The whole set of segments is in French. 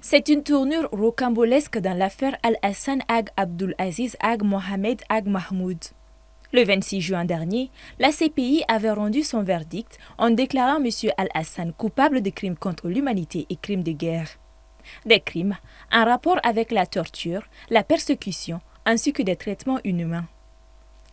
C'est une tournure rocambolesque dans l'affaire Al-Hassan Ag Abdul Aziz Ag Mohamed Ag Mahmoud. Le 26 juin dernier, la CPI avait rendu son verdict en déclarant M. Al-Hassan coupable de crimes contre l'humanité et crimes de guerre. Des crimes en rapport avec la torture, la persécution ainsi que des traitements inhumains.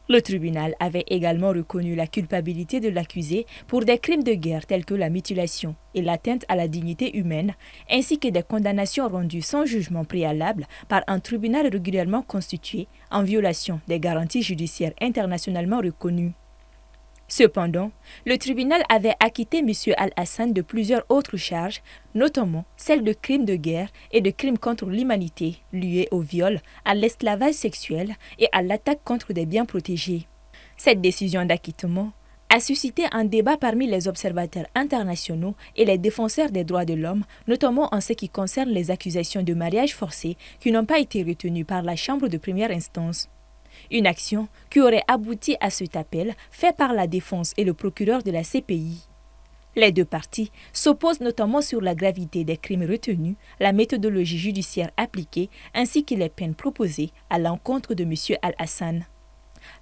Le tribunal avait également reconnu la culpabilité de l'accusé pour des crimes de guerre tels que la mutilation et l'atteinte à la dignité humaine, ainsi que des condamnations rendues sans jugement préalable par un tribunal régulièrement constitué en violation des garanties judiciaires internationalement reconnues. Cependant, le tribunal avait acquitté M. Al-Hassan de plusieurs autres charges, notamment celles de crimes de guerre et de crimes contre l'humanité liés au viol, à l'esclavage sexuel et à l'attaque contre des biens protégés. Cette décision d'acquittement a suscité un débat parmi les observateurs internationaux et les défenseurs des droits de l'homme, notamment en ce qui concerne les accusations de mariage forcé qui n'ont pas été retenues par la Chambre de première instance. Une action qui aurait abouti à cet appel fait par la défense et le procureur de la CPI. Les deux parties s'opposent notamment sur la gravité des crimes retenus, la méthodologie judiciaire appliquée ainsi que les peines proposées à l'encontre de M. Al-Hassan.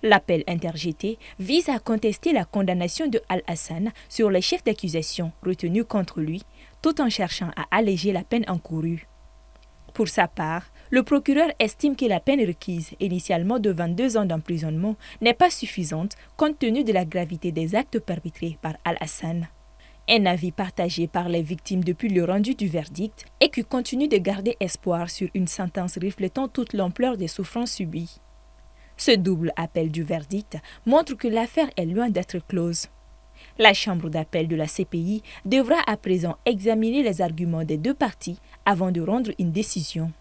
L'appel interjeté vise à contester la condamnation de Al-Hassan sur les chefs d'accusation retenus contre lui, tout en cherchant à alléger la peine encourue. Pour sa part, le procureur estime que la peine requise, initialement de 22 ans d'emprisonnement, n'est pas suffisante compte tenu de la gravité des actes perpétrés par Al-Hassan. Un avis partagé par les victimes depuis le rendu du verdict et qui continue de garder espoir sur une sentence reflétant toute l'ampleur des souffrances subies. Ce double appel du verdict montre que l'affaire est loin d'être close. La Chambre d'appel de la CPI devra à présent examiner les arguments des deux parties avant de rendre une décision.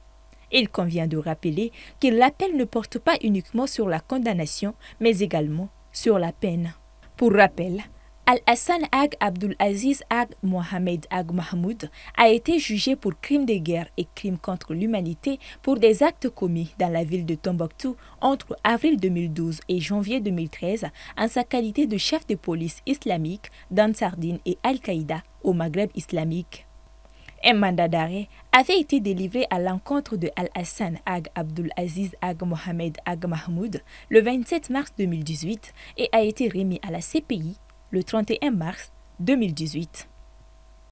Il convient de rappeler que l'appel ne porte pas uniquement sur la condamnation, mais également sur la peine. Pour rappel, Al-Hassan Ag Abdulaziz Aziz Ag Mohamed Ag Mahmoud a été jugé pour crimes de guerre et crimes contre l'humanité pour des actes commis dans la ville de Tombouctou entre avril 2012 et janvier 2013 en sa qualité de chef de police islamique dans Sardine et Al-Qaïda au Maghreb islamique. Un mandat d'arrêt avait été délivré à l'encontre de Al-Hassan Ag Abdul Aziz Ag Mohamed Ag Mahmoud le 27 mars 2018 et a été remis à la CPI le 31 mars 2018.